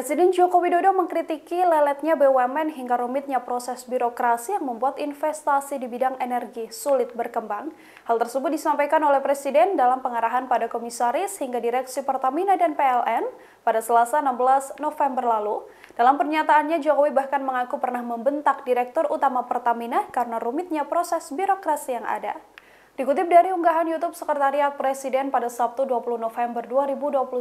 Presiden Joko Widodo mengkritiki leletnya BUMN hingga rumitnya proses birokrasi yang membuat investasi di bidang energi sulit berkembang. Hal tersebut disampaikan oleh Presiden dalam pengarahan pada komisaris hingga direksi Pertamina dan PLN pada Selasa 16 November lalu. Dalam pernyataannya, Jokowi bahkan mengaku pernah membentak Direktur Utama Pertamina karena rumitnya proses birokrasi yang ada. Dikutip dari unggahan YouTube Sekretariat Presiden pada Sabtu 20 November 2021,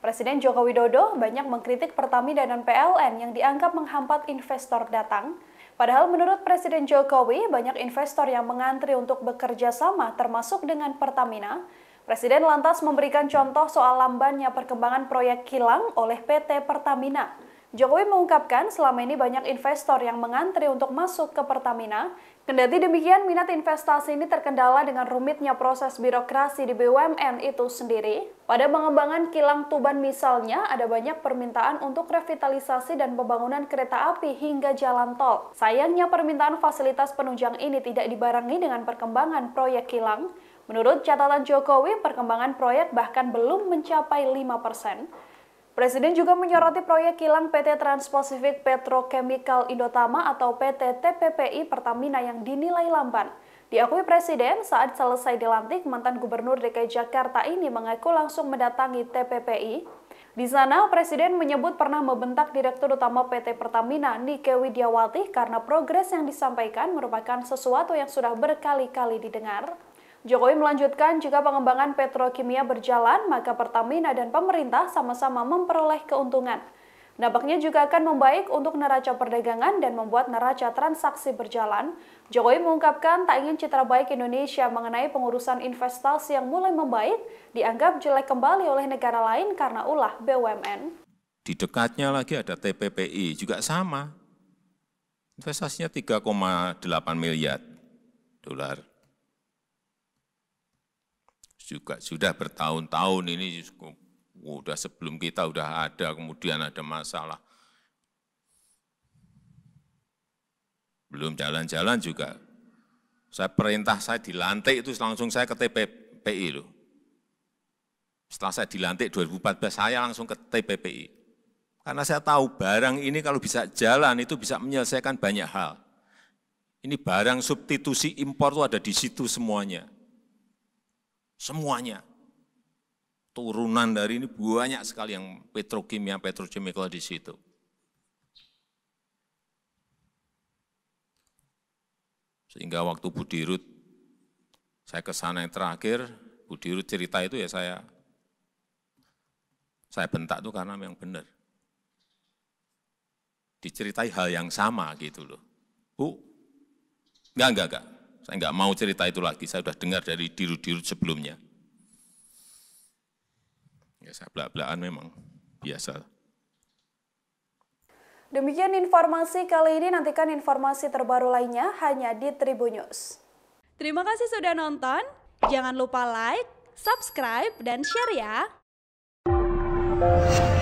Presiden Joko Widodo banyak mengkritik Pertamina dan PLN yang dianggap menghambat investor datang. Padahal menurut Presiden Jokowi, banyak investor yang mengantri untuk bekerja sama termasuk dengan Pertamina. Presiden lantas memberikan contoh soal lambannya perkembangan proyek kilang oleh PT Pertamina. Jokowi mengungkapkan selama ini banyak investor yang mengantri untuk masuk ke Pertamina. Kendati demikian, minat investasi ini terkendala dengan rumitnya proses birokrasi di BUMN itu sendiri. Pada pengembangan kilang Tuban misalnya, ada banyak permintaan untuk revitalisasi dan pembangunan kereta api hingga jalan tol. Sayangnya permintaan fasilitas penunjang ini tidak dibarengi dengan perkembangan proyek kilang. Menurut catatan Jokowi, perkembangan proyek bahkan belum mencapai 5 persen. Presiden juga menyoroti proyek kilang PT Transpacific Petrochemical Indotama atau PT TPPI Pertamina yang dinilai lamban. Diakui Presiden, saat selesai dilantik, mantan Gubernur DKI Jakarta ini mengaku langsung mendatangi TPPI. Di sana, Presiden menyebut pernah membentak Direktur Utama PT Pertamina, Nike Widiawati, karena progres yang disampaikan merupakan sesuatu yang sudah berkali-kali didengar. Jokowi melanjutkan jika pengembangan petrokimia berjalan, maka Pertamina dan pemerintah sama-sama memperoleh keuntungan. Nampaknya juga akan membaik untuk neraca perdagangan dan membuat neraca transaksi berjalan. Jokowi mengungkapkan tak ingin citra baik Indonesia mengenai pengurusan investasi yang mulai membaik dianggap jelek kembali oleh negara lain karena ulah BUMN. Di dekatnya lagi ada TPPI, juga sama. Investasinya 3,8 miliar dolar juga sudah bertahun-tahun ini sudah sebelum kita sudah ada kemudian ada masalah belum jalan-jalan juga saya perintah saya dilantik itu langsung saya ke TPPI loh setelah saya dilantik 2014 saya langsung ke TPPI karena saya tahu barang ini kalau bisa jalan itu bisa menyelesaikan banyak hal ini barang substitusi impor itu ada di situ semuanya Semuanya. Turunan dari ini banyak sekali yang petrokimia, petrochemical di situ. Sehingga waktu Budirut, saya ke sana yang terakhir, Budirut cerita itu ya saya saya bentak tuh karena memang benar. Diceritai hal yang sama gitu loh. Bu, enggak, enggak, enggak. Saya nggak mau cerita itu lagi, saya sudah dengar dari dirut-dirut sebelumnya. Ya, saya belak-belakan memang biasa. Demikian informasi kali ini, nantikan informasi terbaru lainnya hanya di Tribun News. Terima kasih sudah nonton, jangan lupa like, subscribe, dan share ya!